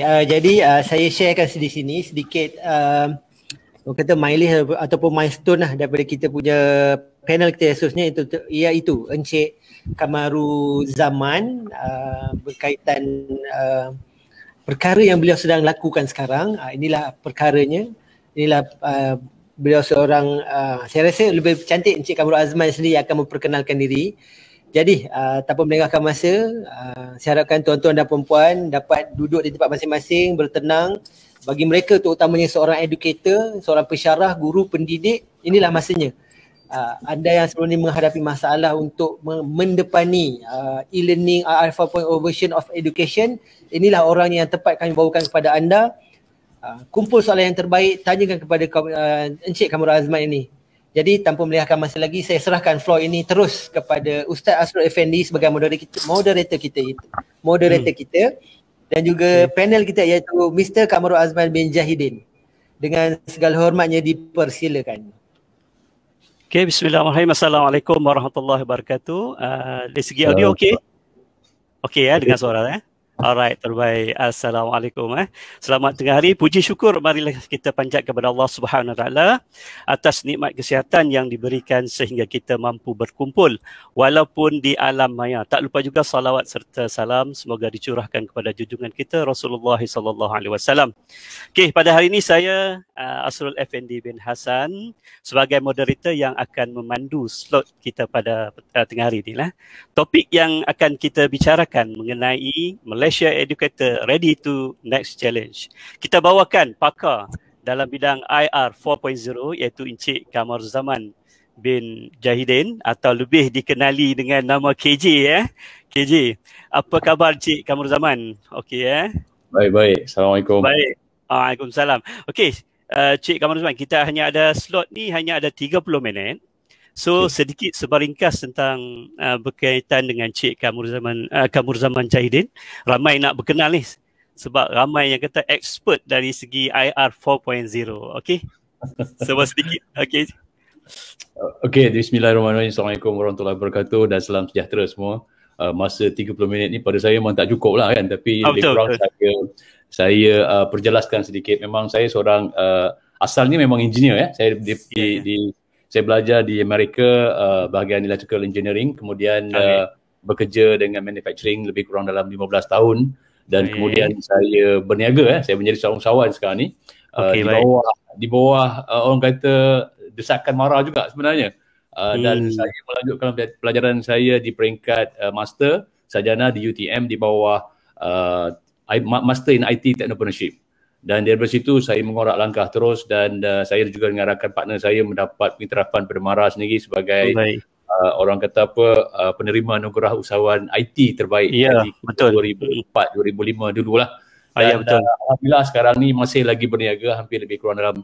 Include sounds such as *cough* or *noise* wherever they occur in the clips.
Uh, jadi uh, saya sharekan di sini sedikit uh, orang kata mileage ataupun milestone lah daripada kita punya panel kita khususnya itu iaitu Encik Kamaru Zaman uh, berkaitan uh, perkara yang beliau sedang lakukan sekarang uh, inilah perkaranya inilah uh, beliau seorang uh, saya rasa lebih cantik Encik Kamaru Azman sendiri akan memperkenalkan diri jadi uh, tanpa melengahkan masa, uh, saya harapkan tuan-tuan dan puan-puan dapat duduk di tempat masing-masing, bertenang. Bagi mereka terutamanya seorang educator, seorang pesyarah, guru, pendidik, inilah masanya. Uh, anda yang sebelum ini menghadapi masalah untuk mendepani uh, e-learning uh, alpha point version of education, inilah orang yang tepat kami bawakan kepada anda. Uh, kumpul soalan yang terbaik, tanyakan kepada uh, Encik Kamarul Azman ini. Jadi tanpa melengahkan masa lagi saya serahkan floor ini terus kepada Ustaz Asrul Effendi sebagai moderator kita moderator kita itu. Moderator hmm. kita dan juga okay. panel kita iaitu Mr Kamarul Azman bin Jahidin. Dengan segala hormatnya dipersilakan. Okay, bismillahirrahmanirrahim. Assalamualaikum warahmatullahi wabarakatuh. Uh, dari segi audio okey? Okey ya dengan suara eh? Alright, terbaik. Assalamualaikum. Eh. Selamat tengah hari. Puji syukur, marilah kita panjat kepada Allah Subhanahu Taala atas nikmat kesihatan yang diberikan sehingga kita mampu berkumpul walaupun di alam maya. Tak lupa juga salawat serta salam semoga dicurahkan kepada jujungan kita Rasulullah SAW. Okay, pada hari ini saya uh, Asrul Effendi bin Hasan sebagai moderator yang akan memandu slot kita pada uh, tengah hari ini. Lah. Topik yang akan kita bicarakan mengenai Malaysia Malaysia Educator ready to next challenge. Kita bawakan pakar dalam bidang IR 4.0 iaitu Encik Kamar Zaman bin Jahidin atau lebih dikenali dengan nama KJ ya. Eh. KJ, apa khabar Encik Kamar Zaman? Okey ya. Eh? Baik-baik. Assalamualaikum. Baik. Waalaikumsalam. Okey, Uh, eh, Cik Kamal Zaman, kita hanya ada slot ni hanya ada 30 minit. So okay. sedikit sebaringkas tentang uh, berkaitan dengan Cik Kamurzaman uh, Kamurzaman Jahidin. Ramai nak berkenal ni sebab ramai yang kata expert dari segi IR 4.0. Okay. Sebab sedikit. Okay. Okay. Bismillahirrahmanirrahim. Assalamualaikum warahmatullahi wabarakatuh dan salam sejahtera semua. Uh, masa 30 minit ni pada saya memang tak cukup lah kan. Tapi oh, betul, betul. saya, saya uh, perjelaskan sedikit. Memang saya seorang uh, asalnya memang engineer ya. Saya di, di, ya, ya. di saya belajar di Amerika uh, bahagian electrical engineering kemudian okay. uh, bekerja dengan manufacturing lebih kurang dalam 15 tahun dan okay. kemudian saya berniaga eh saya menjadi seorang usahawan sekarang ni uh, di bawah baik. di bawah uh, orang kata desakan marah juga sebenarnya uh, hmm. dan saya melanjutkan pelajaran saya di peringkat uh, master sarjana di UTM di bawah uh, master in IT entrepreneurship dan daripada situ saya mengorak langkah terus dan uh, saya juga dengan rakan partner saya mendapat pengiktirafan pada Mara sendiri sebagai oh, uh, orang kata apa uh, penerima anugerah usahawan IT terbaik ya, di 2004 2005 dululah. Ah, ya, dan, ya betul. Uh, alhamdulillah sekarang ni masih lagi berniaga hampir lebih kurang dalam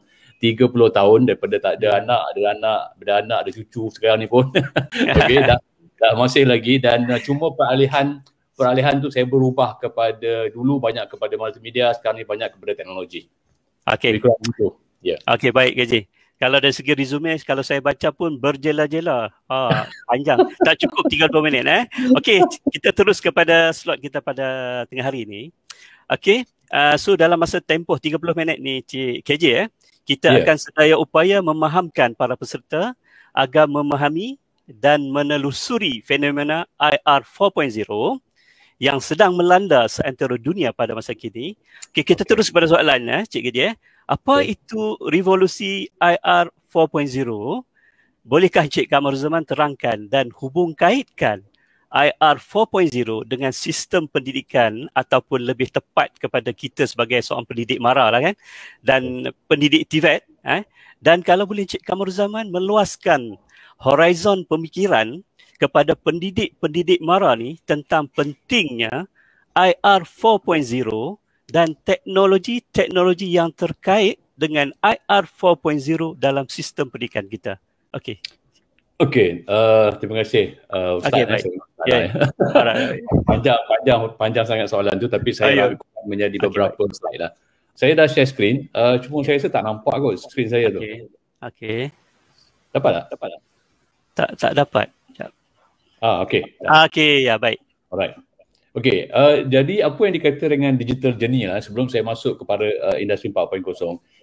30 tahun daripada tak ada ya. anak, ada anak, ada anak, ada cucu sekarang ni pun. *laughs* Okey dah, dah masih lagi dan uh, cuma peralihan peralihan tu saya berubah kepada dulu banyak kepada multimedia sekarang ni banyak kepada teknologi. Okey. Ya. Yeah. Okey baik KJ. Kalau dari segi resume kalau saya baca pun berjela-jela. Ha panjang. *laughs* tak cukup 30 minit eh. Okey kita terus kepada slot kita pada tengah hari ni. Okey uh, so dalam masa tempoh 30 minit ni Cik KJ eh kita yeah. akan sedaya upaya memahamkan para peserta agar memahami dan menelusuri fenomena IR yang sedang melanda seantero dunia pada masa kini. Okay, kita okay. terus pada soalan ya, Cik Gede. Eh. Apa okay. itu revolusi IR 4.0? Bolehkah Cik Kamar Zaman terangkan dan hubung kaitkan IR 4.0 dengan sistem pendidikan ataupun lebih tepat kepada kita sebagai seorang pendidik Mara lah kan dan pendidik Tibet e eh? dan kalau boleh Cik Zaman meluaskan horizon pemikiran kepada pendidik-pendidik MARA ni tentang pentingnya IR 4.0 dan teknologi-teknologi yang terkait dengan IR 4.0 dalam sistem pendidikan kita. Okey. Okey, uh, terima kasih uh, Ustaz. Okay, eh, baik. Ya. Yeah. *laughs* panjang, panjang, panjang sangat soalan tu tapi saya Ayuh. nak menjadi beberapa okay, slide lah. Saya dah share screen, uh, cuma okay. saya rasa tak nampak kot screen saya okay. tu. Okey. Okey. Dapat tak? Dapat tak? Tak, tak dapat. Ah, okay. Ah, okay, ya baik. Alright. Okay, uh, jadi apa yang dikaitkan dengan digital journey lah sebelum saya masuk kepada uh, industri 4.0,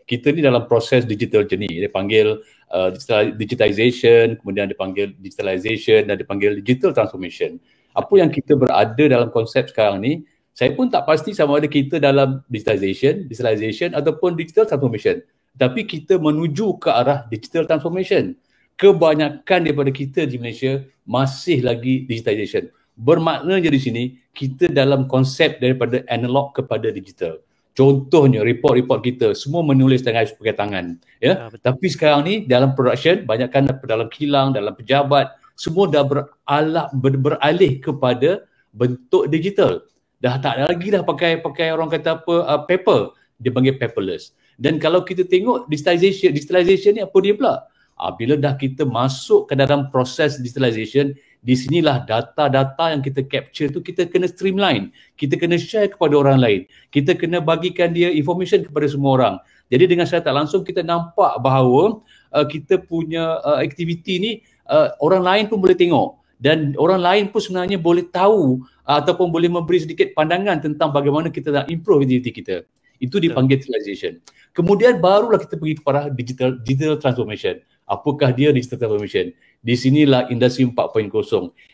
kita ni dalam proses digital journey. Dia panggil uh, digitization, kemudian dipanggil digitalization dan dipanggil digital transformation. Apa yang kita berada dalam konsep sekarang ni, saya pun tak pasti sama ada kita dalam digitalization, digitalization ataupun digital transformation. Tapi kita menuju ke arah digital transformation kebanyakan daripada kita di Malaysia masih lagi digitalisation. Bermakna jadi sini kita dalam konsep daripada analog kepada digital. Contohnya report-report kita semua menulis dengan pakai tangan, ya. Ah, Tapi sekarang ni dalam production banyakkan dalam kilang, dalam pejabat semua dah beralak ber, beralih kepada bentuk digital. Dah tak ada lagi dah pakai pakai orang kata apa uh, paper, dia panggil paperless. Dan kalau kita tengok digitalisation digitalization ni apa dia pula? Uh, bila dah kita masuk ke dalam proses digitalisation, di sinilah data-data yang kita capture tu kita kena streamline. Kita kena share kepada orang lain. Kita kena bagikan dia information kepada semua orang. Jadi dengan saya tak langsung kita nampak bahawa uh, kita punya uh, aktiviti ni uh, orang lain pun boleh tengok dan orang lain pun sebenarnya boleh tahu uh, ataupun boleh memberi sedikit pandangan tentang bagaimana kita nak improve aktiviti kita. Itu dipanggil digitalisation. Kemudian barulah kita pergi kepada digital digital transformation. Apakah dia digital transformation? Di sinilah industri 4.0.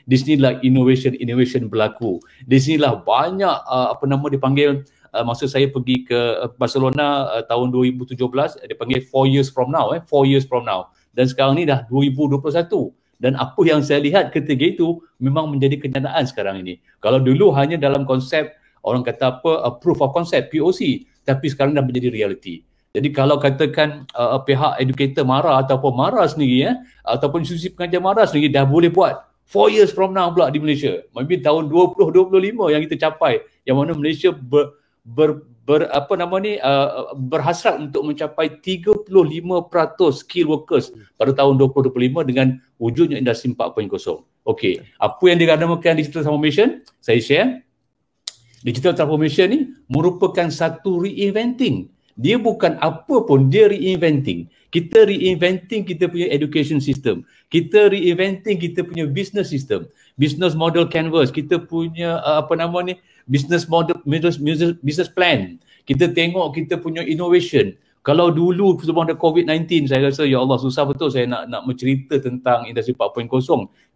Di sinilah innovation-innovation berlaku. Di sinilah banyak uh, apa nama dipanggil uh, masa saya pergi ke uh, Barcelona uh, tahun 2017 dipanggil 4 years from now eh 4 years from now. Dan sekarang ni dah 2021 dan apa yang saya lihat ketika itu memang menjadi kenyataan sekarang ini. Kalau dulu hanya dalam konsep orang kata apa uh, proof of concept POC tapi sekarang dah menjadi reality. Jadi kalau katakan uh, uh, pihak educator marah ataupun marah sendiri ya, ataupun institusi pengajar marah sendiri dah boleh buat 4 years from now pula di Malaysia. mungkin tahun 2025 yang kita capai yang mana Malaysia ber, ber, ber apa nama ni uh, uh berhasrat untuk mencapai 35% skill workers pada tahun 2025 dengan wujudnya industri 4.0. Okey, apa yang dinamakan digital transformation? Saya share. Digital transformation ni merupakan satu reinventing dia bukan apa pun dia reinventing kita reinventing kita punya education system kita reinventing kita punya business system business model canvas kita punya uh, apa nama ni business model business, business plan kita tengok kita punya innovation kalau dulu sebelum ada COVID-19 saya rasa ya Allah susah betul saya nak nak mencerita tentang industri 4.0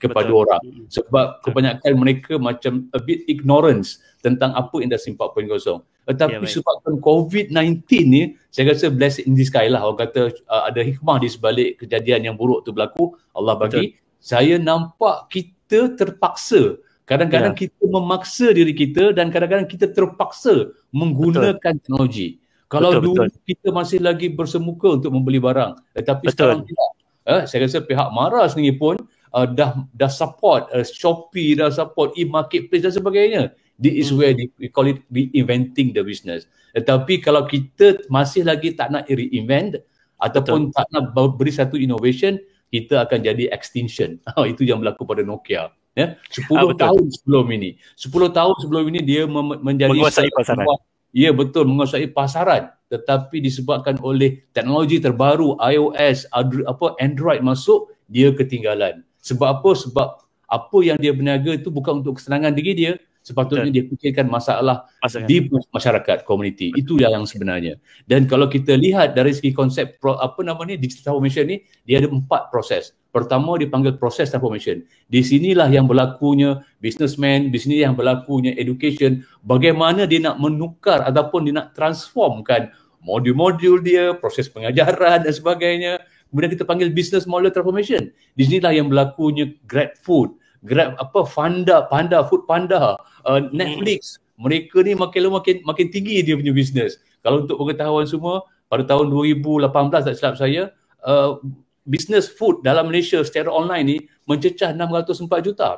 kepada betul. orang hmm. sebab kebanyakan mereka macam a bit ignorance tentang apa industri 4.0 tetapi yeah, sebabkan COVID-19 ni, saya rasa blessed in the sky lah. Orang kata uh, ada hikmah di sebalik kejadian yang buruk tu berlaku. Allah bagi. Betul. Saya nampak kita terpaksa. Kadang-kadang yeah. kita memaksa diri kita dan kadang-kadang kita terpaksa menggunakan betul. teknologi. Kalau betul, dulu betul. kita masih lagi bersemuka untuk membeli barang. Tetapi eh, betul. sekarang tidak. Eh, saya rasa pihak maras ni pun uh, dah, dah support uh, Shopee, dah support e-marketplace dan sebagainya. This is hmm. where we call it reinventing the business. Tetapi kalau kita masih lagi tak nak reinvent ataupun Betul. tak nak beri satu innovation, kita akan jadi extinction. *laughs* Oh, itu yang berlaku pada Nokia. Ya, 10 ah, tahun sebelum ini. sepuluh tahun sebelum ini dia menjadi menguasai pasaran. Ia ya betul menguasai pasaran tetapi disebabkan oleh teknologi terbaru iOS apa Android masuk dia ketinggalan. Sebab apa? Sebab apa yang dia berniaga itu bukan untuk kesenangan diri dia, sepatutnya dia fikirkan masalah di masyarakat komuniti itu yang sebenarnya dan kalau kita lihat dari segi konsep apa nama ni digital transformation ni dia ada empat proses pertama dipanggil proses transformation di sinilah yang berlakunya businessman di sini yang berlakunya education bagaimana dia nak menukar ataupun dia nak transformkan modul-modul dia proses pengajaran dan sebagainya kemudian kita panggil business model transformation di sinilah yang berlakunya grab food grab ya. apa Panda, Panda Food Panda, uh, hmm. Netflix, hmm. mereka ni makin lama makin makin tinggi dia punya bisnes. Kalau untuk pengetahuan semua, pada tahun 2018 tak silap saya, uh, bisnes food dalam Malaysia secara online ni mencecah 604 juta.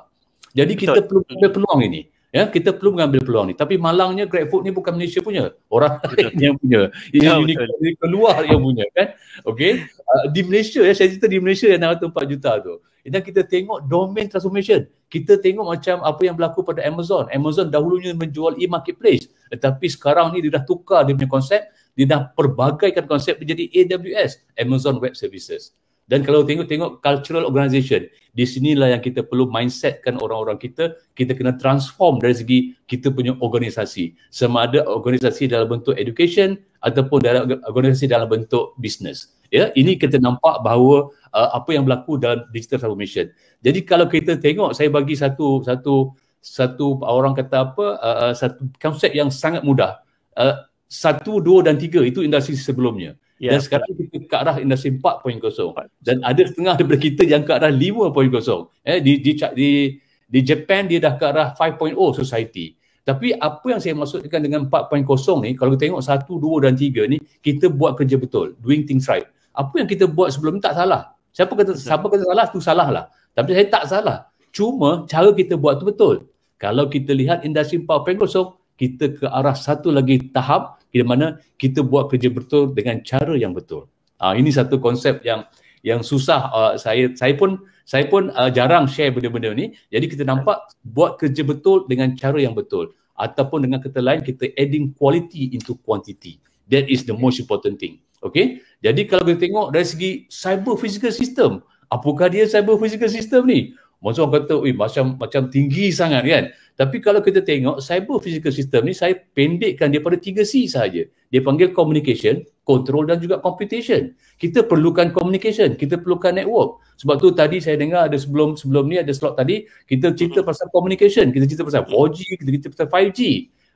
Jadi kita Betul. perlu ambil peluang ini. Ya, kita perlu mengambil peluang ni. Tapi malangnya Great GrabFood ni bukan Malaysia punya. Orang lain yang punya. Ya, ini keluar yang punya kan. Okey. Uh, di Malaysia ya, saya cerita di Malaysia yang 64 juta tu. Dan kita tengok domain transformation. Kita tengok macam apa yang berlaku pada Amazon. Amazon dahulunya menjual e-marketplace. Tetapi sekarang ni dia dah tukar dia punya konsep. Dia dah perbagaikan konsep menjadi AWS. Amazon Web Services. Dan kalau tengok-tengok cultural organisation, di sinilah yang kita perlu mindsetkan orang-orang kita, kita kena transform dari segi kita punya organisasi. Sama ada organisasi dalam bentuk education ataupun dalam organisasi dalam bentuk business. Ya, ini ya. kita nampak bahawa uh, apa yang berlaku dalam digital transformation. Jadi kalau kita tengok saya bagi satu satu satu orang kata apa uh, uh satu konsep yang sangat mudah. Uh, satu, dua dan tiga itu industri sebelumnya. Yeah. Dan sekarang kita ke arah industri 4.0 dan ada setengah daripada kita yang ke arah 5.0. Eh di di di di Japan dia dah ke arah 5.0 society. Tapi apa yang saya maksudkan dengan 4.0 ni kalau kita tengok 1 2 dan 3 ni kita buat kerja betul, doing things right. Apa yang kita buat sebelum ni tak salah. Siapa kata yeah. siapa kata salah tu salah lah. Tapi saya tak salah. Cuma cara kita buat tu betul. Kalau kita lihat industri 4.0 kita ke arah satu lagi tahap di mana kita buat kerja betul dengan cara yang betul. Uh, ini satu konsep yang yang susah uh, saya saya pun saya pun uh, jarang share benda-benda ni. Jadi kita nampak buat kerja betul dengan cara yang betul ataupun dengan kata lain kita adding quality into quantity. That is the most important thing. Okay? Jadi kalau kita tengok dari segi cyber physical system, apakah dia cyber physical system ni? Maksud orang kata, Wih, macam macam tinggi sangat kan. Tapi kalau kita tengok, cyber physical system ni saya pendekkan daripada tiga c sahaja. Dia panggil communication, control dan juga computation. Kita perlukan communication, kita perlukan network. Sebab tu tadi saya dengar ada sebelum sebelum ni ada slot tadi, kita cerita hmm. pasal communication, kita cerita pasal 4G, hmm. kita cerita pasal 5G.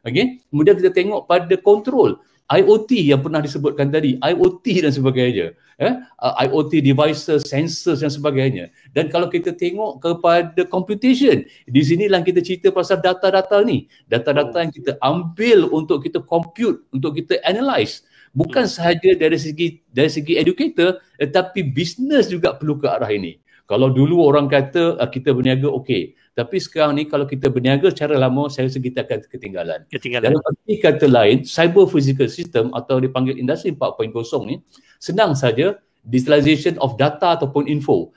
Okay? Kemudian kita tengok pada control. IoT yang pernah disebutkan tadi, IoT dan sebagainya, eh? uh, IoT devices, sensors dan sebagainya. Dan kalau kita tengok kepada computation, di sinilah kita cerita pasal data-data ni. Data-data oh. yang kita ambil untuk kita compute, untuk kita analyze. Bukan hmm. sahaja dari segi dari segi educator, tetapi bisnes juga perlu ke arah ini. Kalau dulu orang kata uh, kita berniaga, okey, tapi sekarang ni kalau kita berniaga secara lama, saya rasa kita akan ketinggalan. ketinggalan. Dalam arti kata lain, cyber physical system atau dipanggil industri 4.0 ni, senang saja digitalization of data ataupun info.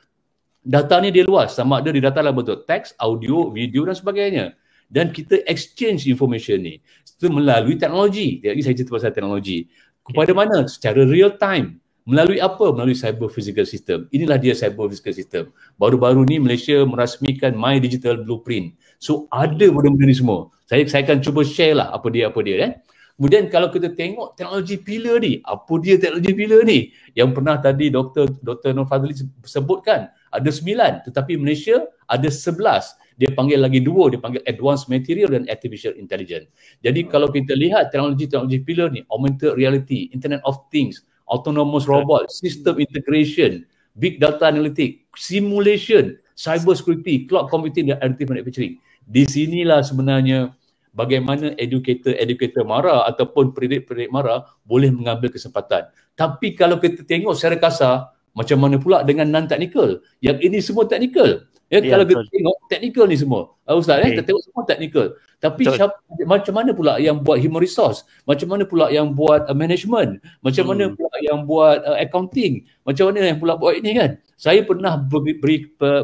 Data ni dia luas, sama ada di data dalam bentuk teks, audio, video dan sebagainya. Dan kita exchange information ni itu melalui teknologi. Jadi saya cerita pasal teknologi. Kepada okay. mana? Secara real time. Melalui apa? Melalui cyber physical system. Inilah dia cyber physical system. Baru-baru ni Malaysia merasmikan My Digital Blueprint. So ada benda-benda ni semua. Saya saya akan cuba share lah apa dia apa dia Eh? Kemudian kalau kita tengok teknologi pillar ni, apa dia teknologi pillar ni? Yang pernah tadi Dr. Dr. Nur Fadli sebutkan, ada sembilan tetapi Malaysia ada sebelas. Dia panggil lagi dua, dia panggil advanced material dan artificial intelligence. Jadi kalau kita lihat teknologi-teknologi pillar ni, augmented reality, internet of things, autonomous robot, system integration, big data analytic, simulation, cyber security, cloud computing dan additive manufacturing. Di sinilah sebenarnya bagaimana educator-educator mara ataupun predik-predik mara boleh mengambil kesempatan. Tapi kalau kita tengok secara kasar, macam mana pula dengan non-technical? Yang ini semua technical. Ya, ya kalau betul. kita tengok technical ni semua. Uh, Ustaz, okay. eh, kita tengok semua technical. Tapi siap, macam mana pula yang buat human resource? Macam mana pula yang buat uh, management? Macam hmm. mana pula yang buat uh, accounting? Macam mana yang pula buat ini kan? Saya pernah beri, beri,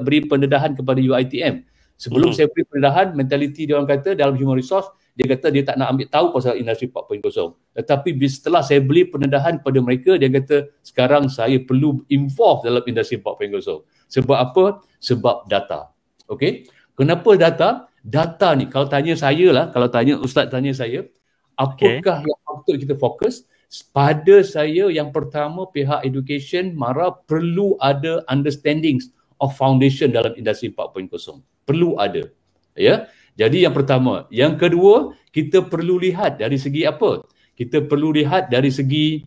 beri pendedahan kepada UITM. Sebelum hmm. saya beri pendedahan, mentaliti dia orang kata dalam human resource, dia kata dia tak nak ambil tahu pasal industri 4.0. Tetapi setelah saya beli pendedahan kepada mereka, dia kata sekarang saya perlu involve dalam industri 4.0. Sebab apa? Sebab data. Okay? Kenapa data? data ni kalau tanya saya lah kalau tanya ustaz tanya saya apakah okay. yang patut kita fokus pada saya yang pertama pihak education mara perlu ada understandings of foundation dalam industri 4.0 perlu ada ya jadi yang pertama yang kedua kita perlu lihat dari segi apa kita perlu lihat dari segi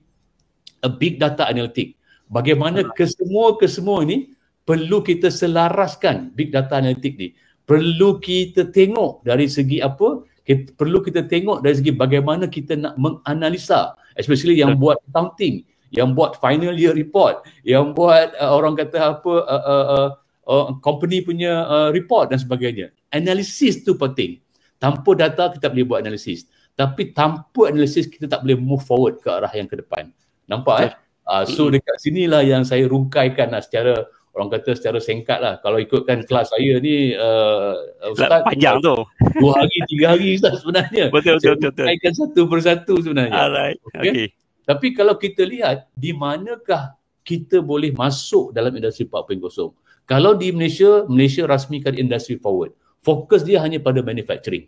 a big data analytic bagaimana kesemua-kesemua ini perlu kita selaraskan big data analytic ni perlu kita tengok dari segi apa kita, perlu kita tengok dari segi bagaimana kita nak menganalisa especially yang buat accounting yang buat final year report yang buat uh, orang kata apa uh, uh, uh, uh, company punya uh, report dan sebagainya analisis tu penting tanpa data kita tak boleh buat analisis tapi tanpa analisis kita tak boleh move forward ke arah yang ke depan nampak eh uh, so dekat sinilah yang saya rungkaikan uh, secara orang kata secara singkat lah kalau ikutkan kelas saya ni uh, ustaz panjang tu dua hari tiga hari ustaz sebenarnya *laughs* betul betul betul, betul. Saya satu persatu sebenarnya alright okay. okay. tapi kalau kita lihat di manakah kita boleh masuk dalam industri 4.0 kalau di Malaysia Malaysia rasmikan industri forward fokus dia hanya pada manufacturing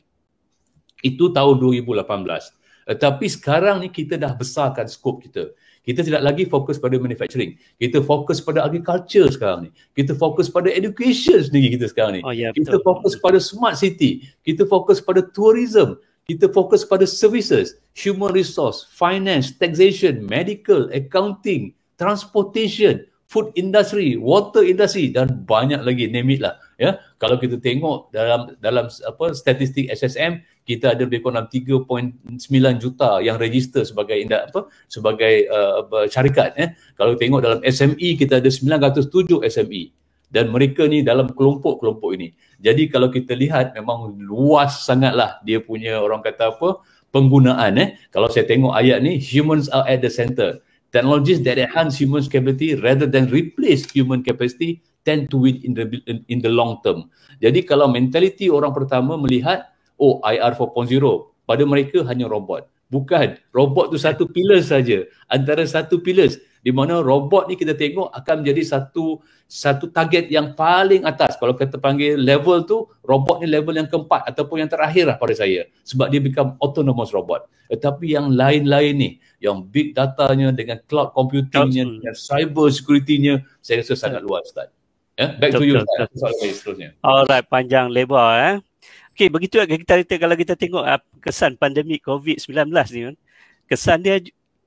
itu tahun 2018 eh, Tapi sekarang ni kita dah besarkan skop kita kita tidak lagi fokus pada manufacturing. Kita fokus pada agriculture sekarang ni. Kita fokus pada education sendiri kita sekarang ni. Oh, yeah, kita betul. fokus pada smart city. Kita fokus pada tourism. Kita fokus pada services, human resource, finance, taxation, medical, accounting, transportation, food industry, water industry dan banyak lagi name it lah. Ya, kalau kita tengok dalam dalam apa statistik SSM kita ada lebih kurang 3.9 juta yang register sebagai indah, apa sebagai uh, syarikat eh kalau tengok dalam SME kita ada 907 SME dan mereka ni dalam kelompok-kelompok ini jadi kalau kita lihat memang luas sangatlah dia punya orang kata apa penggunaan eh kalau saya tengok ayat ni humans are at the center technologies that enhance human capacity rather than replace human capacity tend to win in the in the long term. Jadi kalau mentaliti orang pertama melihat oh IR 4.0 pada mereka hanya robot. Bukan robot tu satu pillar saja antara satu pillars di mana robot ni kita tengok akan menjadi satu satu target yang paling atas kalau kita panggil level tu robot ni level yang keempat ataupun yang terakhir lah pada saya sebab dia become autonomous robot tetapi yang lain-lain ni yang big datanya dengan cloud computingnya dengan cyber securitynya saya rasa sangat luar Ustaz yeah? back to you Ustaz alright panjang lebar eh Okey, begitu kita kalau kita tengok ah, kesan pandemik COVID-19 ni kesan dia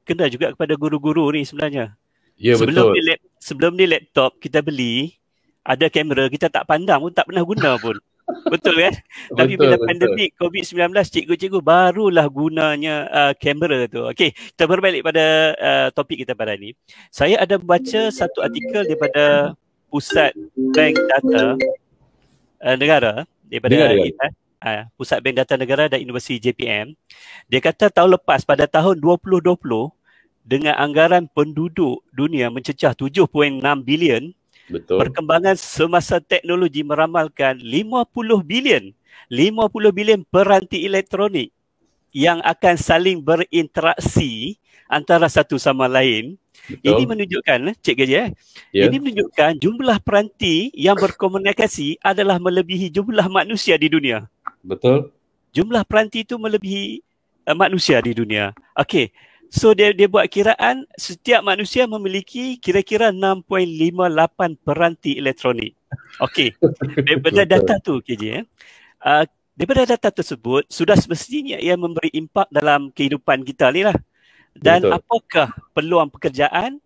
kena juga kepada guru-guru ni sebenarnya. Ya sebelum betul. Sebelum ni sebelum ni laptop kita beli ada kamera kita tak pandang pun tak pernah guna pun. *laughs* betul kan? Tapi bila betul. pandemik COVID-19 cikgu-cikgu barulah gunanya uh, kamera tu. Okey, kita berbalik pada uh, topik kita pada ni. Saya ada baca satu artikel daripada Pusat Bank Data uh, Negara daripada kita Uh, Pusat Bank Data Negara dan Universiti JPM dia kata tahun lepas pada tahun 2020 uh, dengan anggaran penduduk dunia mencecah 7.6 bilion, perkembangan semasa teknologi meramalkan 50 bilion, 50 bilion peranti elektronik yang akan saling berinteraksi antara satu sama lain. Betul. Ini menunjukkan, eh, Cik Gaji, eh? yeah. ini menunjukkan jumlah peranti yang berkomunikasi adalah melebihi jumlah manusia di dunia. Betul. Jumlah peranti itu melebihi uh, manusia di dunia. Okey, So dia dia buat kiraan setiap manusia memiliki kira-kira 6.58 peranti elektronik. Okey. *laughs* Daripada data tu KJ eh. Uh, daripada data tersebut sudah semestinya ia memberi impak dalam kehidupan kita ni lah. Dan Betul. apakah peluang pekerjaan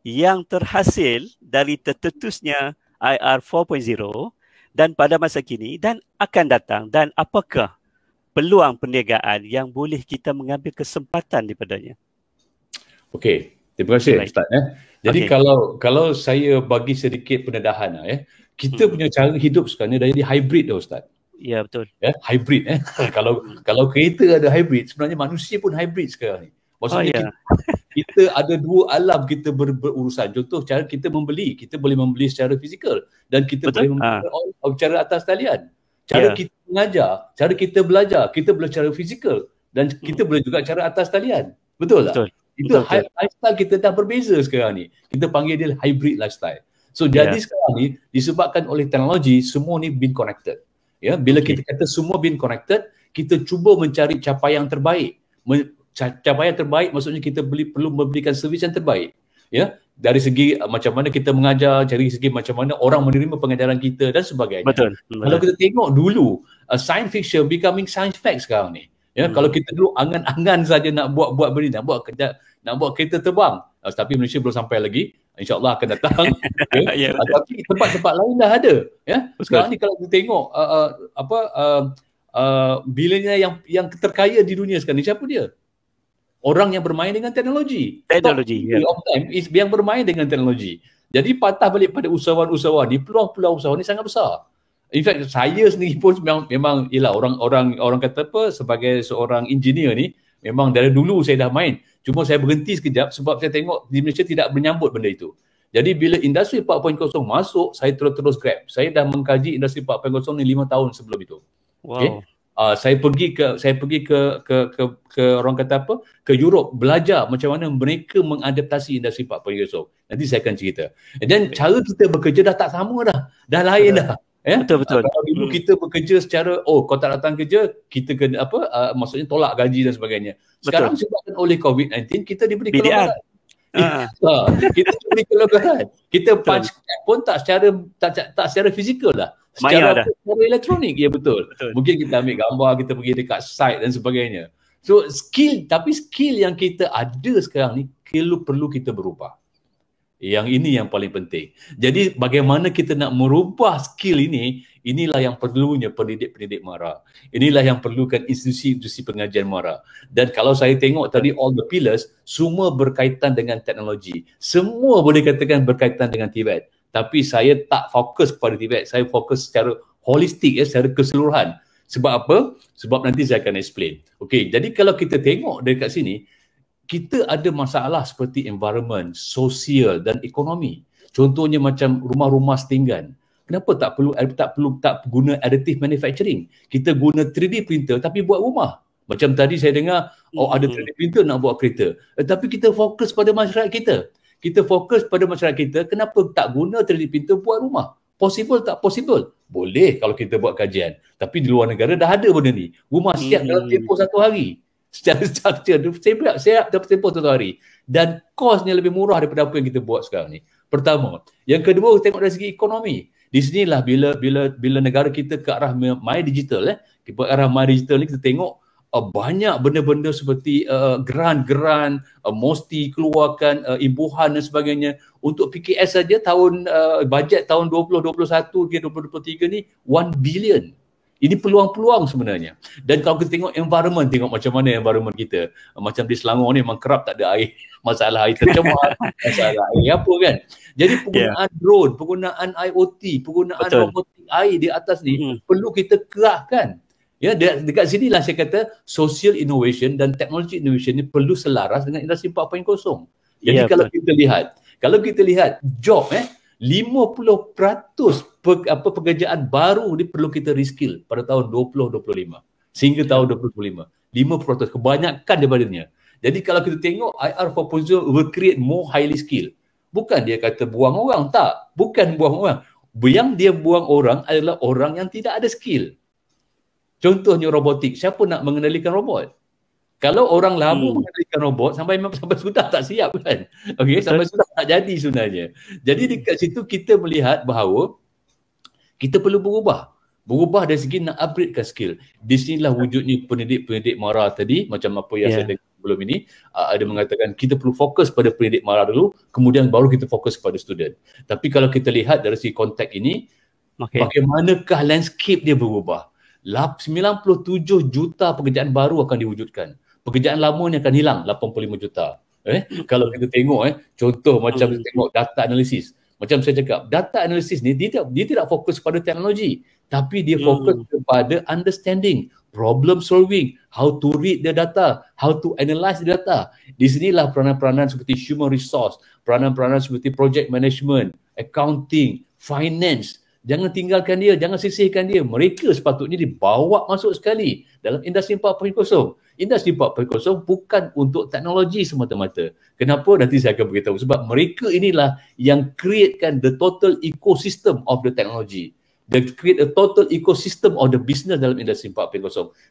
yang terhasil dari tertetusnya IR 4.0 dan pada masa kini dan akan datang dan apakah peluang perniagaan yang boleh kita mengambil kesempatan daripadanya? Okey, terima kasih right. ustaz ya. Jadi okay. kalau kalau saya bagi sedikit pendedahan ya. Kita hmm. punya cara hidup sekarang ni dah jadi hybrid dah ustaz. Ya betul. Ya, hybrid eh. *laughs* *laughs* kalau kalau kereta ada hybrid, sebenarnya manusia pun hybrid sekarang ni. Maksudnya oh, yeah. kita, kita ada dua alam kita ber, berurusan. Contoh cara kita membeli, kita boleh membeli secara fizikal dan kita betul? boleh membeli ha. secara atas talian cara yeah. kita mengajar, cara kita belajar, kita boleh cara fizikal dan kita hmm. boleh juga cara atas talian. Betul tak? Betul. Itu betul, lifestyle kita dah berbeza sekarang ni. Kita panggil dia hybrid lifestyle. So jadi yeah. sekarang ni disebabkan oleh teknologi semua ni been connected. Ya, yeah? bila okay. kita kata semua been connected, kita cuba mencari capaian yang terbaik. Men- capaian terbaik maksudnya kita beli, perlu memberikan servis yang terbaik. Ya, yeah? dari segi uh, macam mana kita mengajar, dari segi macam mana orang menerima pengajaran kita dan sebagainya. Betul. Kalau kita tengok dulu, uh, science fiction becoming science fact sekarang ni. Ya, hmm. kalau kita dulu angan-angan saja nak buat-buat benda, nak buat kerja, nak buat kereta terbang. Uh, tapi Malaysia belum sampai lagi. InsyaAllah akan datang. okay. yeah, uh, tapi tempat-tempat lain dah ada. Ya. Sekarang betul. ni kalau kita tengok uh, uh, apa uh, uh, bilionnya yang yang terkaya di dunia sekarang ni, siapa dia? orang yang bermain dengan teknologi. Teknologi. Top yeah. time is yang bermain dengan teknologi. Jadi patah balik pada usahawan-usahawan ni, peluang-peluang usahawan ni sangat besar. In fact, saya sendiri pun memang, memang ialah orang orang orang kata apa, sebagai seorang engineer ni, memang dari dulu saya dah main. Cuma saya berhenti sekejap sebab saya tengok di Malaysia tidak menyambut benda itu. Jadi bila industri 4.0 masuk, saya terus-terus grab. Saya dah mengkaji industri 4.0 ni 5 tahun sebelum itu. Wow. Okay? uh, saya pergi ke saya pergi ke ke ke ke orang kata apa ke Europe belajar macam mana mereka mengadaptasi industri 4.0 years old. nanti saya akan cerita dan cara kita bekerja dah tak sama dah dah lain yeah. dah Ya? Betul betul. Uh, kalau dulu hmm. kita bekerja secara oh kau tak datang kerja, kita kena apa uh, maksudnya tolak gaji dan sebagainya. Sekarang sebabkan oleh COVID-19 kita diberi BDR. kelonggaran. Uh. *laughs* kita diberi kelonggaran. Kita punch pun tak secara tak, tak secara fizikal lah. Maya dah. Secara elektronik, ya betul. betul. Mungkin kita ambil gambar, kita pergi dekat site dan sebagainya. So skill, tapi skill yang kita ada sekarang ni, perlu perlu kita berubah. Yang ini yang paling penting. Jadi bagaimana kita nak merubah skill ini, inilah yang perlunya pendidik-pendidik MARA. Inilah yang perlukan institusi-institusi pengajian MARA. Dan kalau saya tengok tadi all the pillars, semua berkaitan dengan teknologi. Semua boleh katakan berkaitan dengan Tibet tapi saya tak fokus kepada Tibet saya fokus secara holistik ya secara keseluruhan sebab apa sebab nanti saya akan explain okey jadi kalau kita tengok dekat sini kita ada masalah seperti environment sosial dan ekonomi contohnya macam rumah-rumah setinggan kenapa tak perlu tak perlu tak guna additive manufacturing kita guna 3D printer tapi buat rumah macam tadi saya dengar oh ada 3D printer nak buat kereta eh, tapi kita fokus pada masyarakat kita kita fokus pada masyarakat kita kenapa tak guna 3 pintu buat rumah possible tak possible boleh kalau kita buat kajian tapi di luar negara dah ada benda ni rumah siap dalam hmm. tempoh satu hari *laughs* secara secara. dia siap, siap dalam tempoh satu hari dan kosnya lebih murah daripada apa yang kita buat sekarang ni pertama yang kedua tengok dari segi ekonomi di sinilah bila bila bila negara kita ke arah my digital eh ke arah my digital ni kita tengok uh, banyak benda-benda seperti uh, geran-geran uh, mosti keluarkan uh, imbuhan dan sebagainya untuk PKS saja tahun uh, bajet tahun 2021 ke 2023 ni 1 billion ini peluang-peluang sebenarnya. Dan kalau kita tengok environment, tengok macam mana environment kita. Uh, macam di Selangor ni memang kerap tak ada air. *laughs* Masalah air tercemar. *laughs* masalah air apa kan. Jadi ya. penggunaan yeah. drone, penggunaan IoT, penggunaan robot air di atas ni mm perlu kita kerahkan. Ya, de- dekat sini lah saya kata social innovation dan technology innovation ni perlu selaras dengan industri 4.0. Jadi yeah, kalau but... kita lihat, kalau kita lihat job eh 50% pe- apa pekerjaan baru ni perlu kita reskill pada tahun 2025 sehingga tahun 2025. 50% kebanyakan daripadanya. Jadi kalau kita tengok IR 4.0 will create more highly skilled. Bukan dia kata buang orang, tak. Bukan buang orang. Yang dia buang orang adalah orang yang tidak ada skill. Contohnya robotik, siapa nak mengendalikan robot? Kalau orang lama hmm. mengendalikan robot sampai *laughs* sampai sudah tak siap kan. Okey, sampai sudah tak jadi sebenarnya. Jadi hmm. dekat situ kita melihat bahawa kita perlu berubah. Berubah dari segi nak upgrade ke skill. Di sinilah wujudnya pendidik-pendidik mara tadi macam apa yang yeah. saya ya. dengar sebelum ini ada mengatakan kita perlu fokus pada pendidik mara dulu kemudian baru kita fokus kepada student. Tapi kalau kita lihat dari segi konteks ini okay. bagaimanakah landscape dia berubah? 97 juta pekerjaan baru akan diwujudkan. Pekerjaan lama ni akan hilang 85 juta. Eh, kalau kita tengok eh, contoh macam kita hmm. tengok data analisis. Macam saya cakap, data analisis ni dia dia tidak fokus pada teknologi, tapi dia hmm. fokus kepada understanding, problem solving, how to read the data, how to analyze the data. Di sinilah peranan-peranan seperti human resource, peranan-peranan seperti project management, accounting, finance Jangan tinggalkan dia, jangan sisihkan dia. Mereka sepatutnya dibawa masuk sekali dalam industri 4.0. Industri 4.0 bukan untuk teknologi semata-mata. Kenapa? Nanti saya akan beritahu. Sebab mereka inilah yang createkan the total ecosystem of the technology. They create a total ecosystem of the business dalam industri 4.0.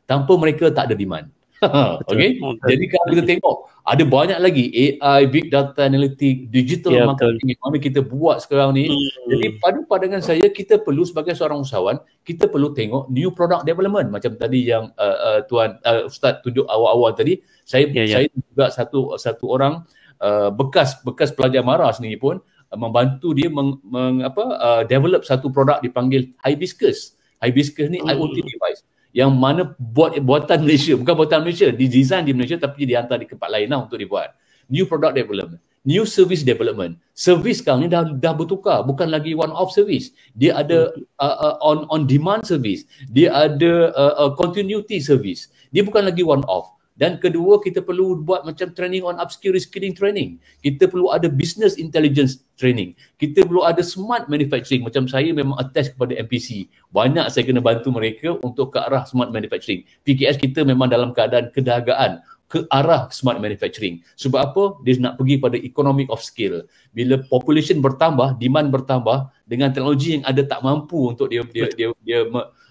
Tanpa mereka tak ada demand. *laughs* okay. Jadi kalau kita tengok ada banyak lagi AI, big data analytics, digital yeah, marketing betul. yang mana kita buat sekarang ni. Mm. Jadi pada pandangan saya kita perlu sebagai seorang usahawan, kita perlu tengok new product development macam tadi yang uh, uh, tuan uh, ustaz tunjuk awal-awal tadi. Saya yeah, ya. saya yeah. juga satu satu orang uh, bekas bekas pelajar Maras ni pun uh, membantu dia meng, meng apa uh, develop satu produk dipanggil hibiscus. Hibiscus ni mm. IoT device yang mana buat buatan Malaysia bukan buatan Malaysia Di didesain di Malaysia tapi dihantar di tempat lain lah untuk dibuat new product development new service development service sekarang ni dah dah bertukar bukan lagi one off service dia ada uh, uh, on on demand service dia ada uh, uh, continuity service dia bukan lagi one off dan kedua, kita perlu buat macam training on upskill reskilling training. Kita perlu ada business intelligence training. Kita perlu ada smart manufacturing. Macam saya memang attach kepada MPC. Banyak saya kena bantu mereka untuk ke arah smart manufacturing. PKS kita memang dalam keadaan kedahagaan ke arah smart manufacturing. Sebab apa? Dia nak pergi pada economic of scale. Bila population bertambah, demand bertambah dengan teknologi yang ada tak mampu untuk dia dia dia, dia, dia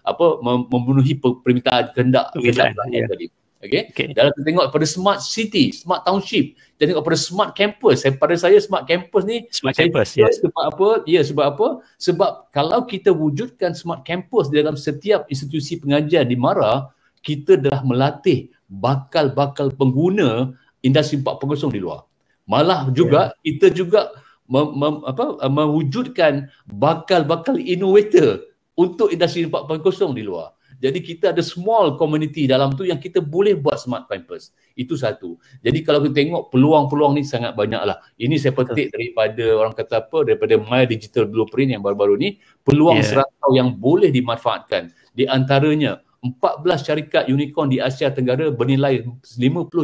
apa memenuhi permintaan kehendak kita ya. tadi. Yeah. Okay. okay. Dalam kita tengok pada smart city, smart township, kita tengok pada smart campus. Eh, pada saya smart campus ni smart campus Yeah. Sebab apa? Ya, yeah, sebab apa? Sebab kalau kita wujudkan smart campus dalam setiap institusi pengajian di Mara, kita dah melatih bakal-bakal pengguna industri 4.0 di luar. Malah juga yeah. kita juga mem, mem, apa mewujudkan bakal-bakal innovator untuk industri 4.0 di luar. Jadi kita ada small community dalam tu yang kita boleh buat smart campus. Itu satu. Jadi kalau kita tengok peluang-peluang ni sangat banyak lah. Ini saya petik daripada orang kata apa, daripada My Digital Blueprint yang baru-baru ni. Peluang yeah. serantau yang boleh dimanfaatkan. Di antaranya 14 syarikat unicorn di Asia Tenggara bernilai 50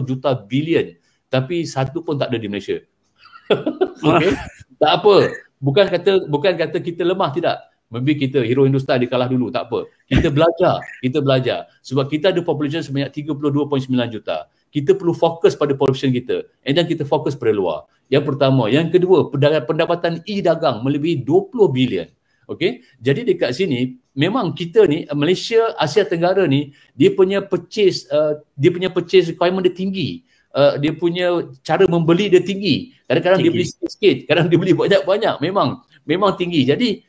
juta bilion. Tapi satu pun tak ada di Malaysia. *laughs* okay? tak apa. Bukan kata bukan kata kita lemah tidak. Maybe kita hero Hindustan dia kalah dulu. Tak apa. Kita belajar. Kita belajar. Sebab kita ada population sebanyak 32.9 juta. Kita perlu fokus pada population kita. And then kita fokus pada luar. Yang pertama. Yang kedua, pendapatan e-dagang melebihi 20 bilion. Okay. Jadi dekat sini, memang kita ni, Malaysia, Asia Tenggara ni, dia punya purchase, uh, dia punya purchase requirement dia tinggi. Uh, dia punya cara membeli dia tinggi. Kadang-kadang dia beli sikit-sikit. kadang dia beli banyak-banyak. Memang. Memang tinggi. Jadi,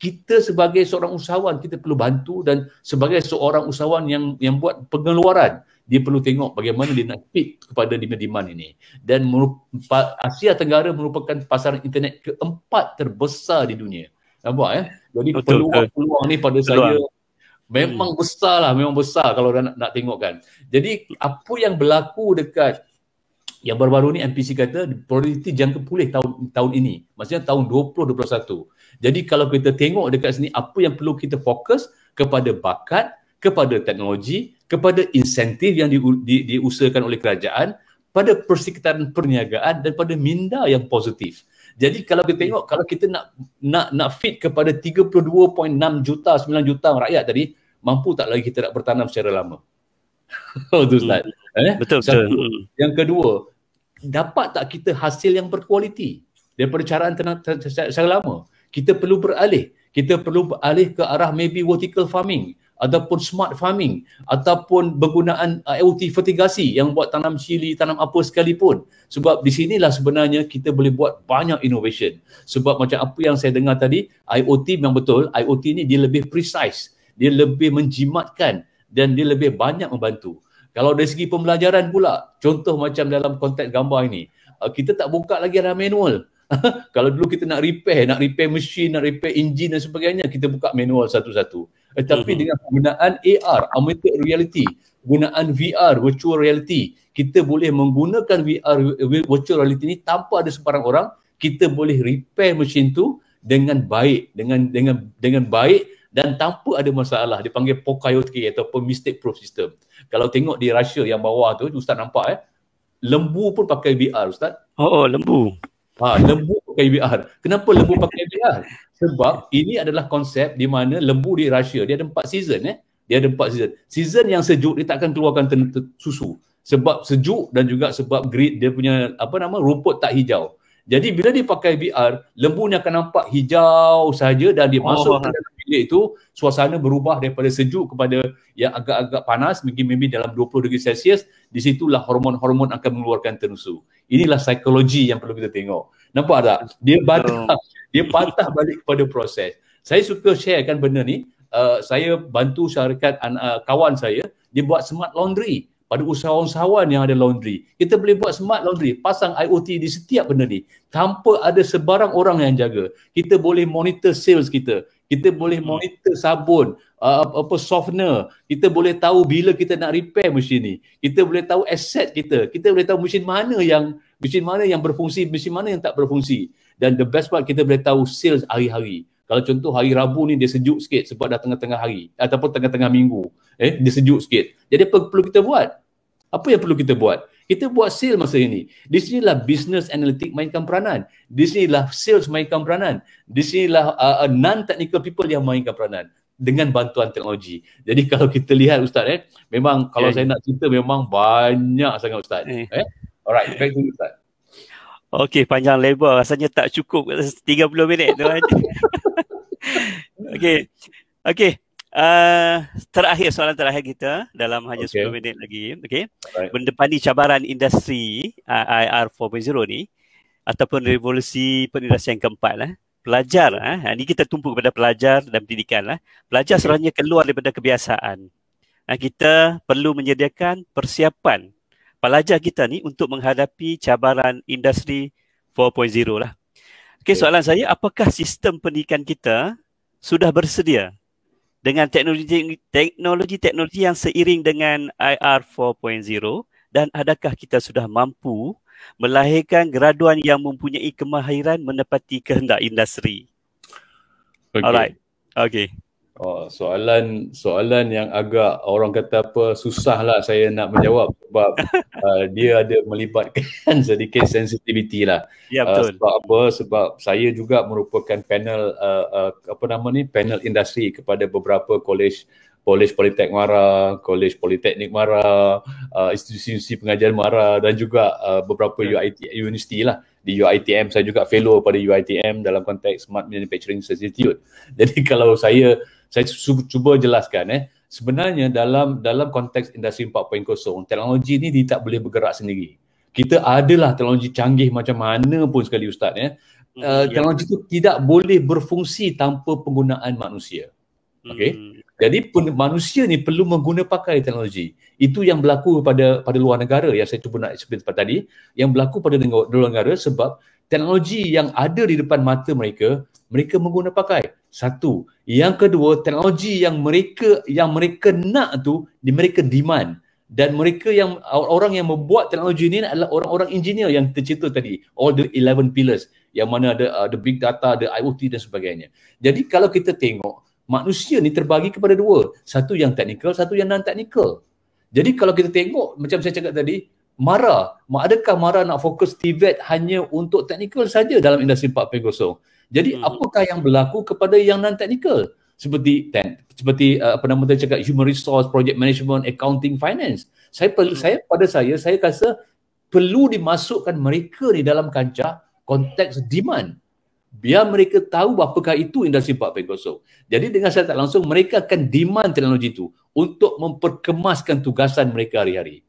kita sebagai seorang usahawan kita perlu bantu dan sebagai seorang usahawan yang yang buat pengeluaran dia perlu tengok bagaimana dia nak fit kepada demand-demand ini dan merupa, Asia Tenggara merupakan pasaran internet keempat terbesar di dunia nampak ya eh? jadi peluang-peluang ni pada Betul. saya memang hmm. besar lah memang besar kalau nak nak tengok kan jadi apa yang berlaku dekat yang baru-baru ni MPC kata produktiviti jangka pulih tahun tahun ini maksudnya tahun 2021 jadi kalau kita tengok dekat sini apa yang perlu kita fokus kepada bakat kepada teknologi kepada insentif yang di, di, oleh kerajaan pada persekitaran perniagaan dan pada minda yang positif jadi kalau kita tengok kalau kita nak nak nak fit kepada 32.6 juta 9 juta rakyat tadi mampu tak lagi kita nak bertanam secara lama Oh, *laughs* tu Ustaz. Eh? Hmm. Betul, betul. Yang kedua, dapat tak kita hasil yang berkualiti daripada caraan secara lama kita perlu beralih kita perlu beralih ke arah maybe vertical farming ataupun smart farming ataupun penggunaan IOT uh, fertigasi yang buat tanam cili tanam apa sekalipun sebab di sinilah sebenarnya kita boleh buat banyak innovation sebab macam apa yang saya dengar tadi IOT memang betul IOT ni dia lebih precise dia lebih menjimatkan dan dia lebih banyak membantu kalau dari segi pembelajaran pula, contoh macam dalam konteks gambar ini, uh, kita tak buka lagi arah manual. *laughs* kalau dulu kita nak repair, nak repair mesin, nak repair engine dan sebagainya, kita buka manual satu-satu. Eh, tapi uh-huh. dengan penggunaan AR, augmented reality, penggunaan VR, virtual reality, kita boleh menggunakan VR, virtual reality ini tanpa ada sebarang orang, kita boleh repair mesin tu dengan baik, dengan dengan dengan baik dan tanpa ada masalah dia panggil pokayotki atau mistake proof system kalau tengok di Russia yang bawah tu ustaz nampak eh lembu pun pakai VR ustaz oh, oh lembu ha lembu pakai VR kenapa lembu pakai VR sebab ini adalah konsep di mana lembu di Russia dia ada empat season eh dia ada empat season season yang sejuk dia takkan keluarkan susu sebab sejuk dan juga sebab grid dia punya apa nama rumput tak hijau jadi bila dia pakai VR, lembu ni akan nampak hijau saja dan dia oh, masuk ke dalam bilik itu suasana berubah daripada sejuk kepada yang agak-agak panas, mungkin maybe dalam 20 darjah Celsius, di situlah hormon-hormon akan mengeluarkan tenusu. Inilah psikologi yang perlu kita tengok. Nampak tak? Dia patah, *laughs* dia patah balik kepada proses. Saya suka sharekan benda ni. Uh, saya bantu syarikat uh, kawan saya, dia buat smart laundry pada usahawan-usahawan yang ada laundry. Kita boleh buat smart laundry, pasang IoT di setiap benda ni tanpa ada sebarang orang yang jaga. Kita boleh monitor sales kita. Kita boleh hmm. monitor sabun, uh, apa softener. Kita boleh tahu bila kita nak repair mesin ni. Kita boleh tahu aset kita. Kita boleh tahu mesin mana yang mesin mana yang berfungsi, mesin mana yang tak berfungsi. Dan the best part kita boleh tahu sales hari-hari. Kalau contoh hari Rabu ni dia sejuk sikit sebab dah tengah-tengah hari ataupun tengah-tengah minggu. Eh, dia sejuk sikit. Jadi apa perlu kita buat? Apa yang perlu kita buat? Kita buat sale masa ini. Di sinilah business analytic mainkan peranan. Di sinilah sales mainkan peranan. Di sinilah uh, uh non-technical people yang mainkan peranan dengan bantuan teknologi. Jadi *laughs* kalau kita lihat Ustaz eh, memang kalau yeah. saya nak cerita memang banyak sangat Ustaz. Yeah. Eh? Alright, back to you Ustaz. Okey, panjang lebar. Rasanya tak cukup 30 minit. Kan? *laughs* Okey. Okey. Uh, terakhir, soalan terakhir kita ah, dalam hanya okay. 10 minit lagi. Okey. Mendepani cabaran industri ah, IR 4.0 ni ataupun revolusi penindasan yang keempat lah. Pelajar, ha? ini kita tumpu kepada pelajar dan pendidikan. Lah. Pelajar okay. seharusnya keluar daripada kebiasaan. Kita perlu menyediakan persiapan pelajar kita ni untuk menghadapi cabaran industri 4.0 lah. Okey, soalan saya apakah sistem pendidikan kita sudah bersedia dengan teknologi teknologi teknologi yang seiring dengan IR 4.0 dan adakah kita sudah mampu melahirkan graduan yang mempunyai kemahiran menepati kehendak industri? Okay. Alright. Okay. Oh, soalan soalan yang agak orang kata apa susahlah saya nak menjawab sebab *laughs* uh, dia ada melibatkan *laughs* sedikit sensitiviti lah. Ya uh, betul. Uh, sebab apa? Sebab saya juga merupakan panel uh, uh, apa nama ni panel industri kepada beberapa kolej kolej politeknik Mara, kolej politeknik Mara, uh, institusi pengajian Mara dan juga uh, beberapa ya. UIT universiti lah di UITM saya juga fellow pada UITM dalam konteks Smart Manufacturing Institute. *laughs* Jadi kalau saya saya cuba jelaskan eh sebenarnya dalam dalam konteks industri 4.0 teknologi ni dia tak boleh bergerak sendiri. Kita adalah teknologi canggih macam mana pun sekali ustaz eh. Uh, teknologi itu tidak boleh berfungsi tanpa penggunaan manusia. Okay. Mm. Jadi pun, manusia ni perlu menggunakan pakai teknologi. Itu yang berlaku pada pada luar negara yang saya cuba nak explain sempat tadi. Yang berlaku pada luar negara sebab teknologi yang ada di depan mata mereka, mereka menggunakan pakai. Satu. Yang kedua, teknologi yang mereka yang mereka nak tu, di mereka demand. Dan mereka yang, orang yang membuat teknologi ni adalah orang-orang engineer yang tercerita tadi. All the 11 pillars. Yang mana ada uh, the big data, ada IoT dan sebagainya. Jadi kalau kita tengok, manusia ni terbagi kepada dua. Satu yang teknikal, satu yang non-teknikal. Jadi kalau kita tengok macam saya cakap tadi, Mara, adakah Mara nak fokus TVET hanya untuk teknikal saja dalam industri 4.0? Jadi hmm. apakah yang berlaku kepada yang non-teknikal? Seperti ten, seperti uh, apa nama tadi cakap human resource, project management, accounting, finance. Saya perlu hmm. saya pada saya saya rasa perlu dimasukkan mereka ni dalam kancah konteks demand biar mereka tahu apakah itu industri 4.0. Jadi dengan saya tak langsung, mereka akan demand teknologi itu untuk memperkemaskan tugasan mereka hari-hari.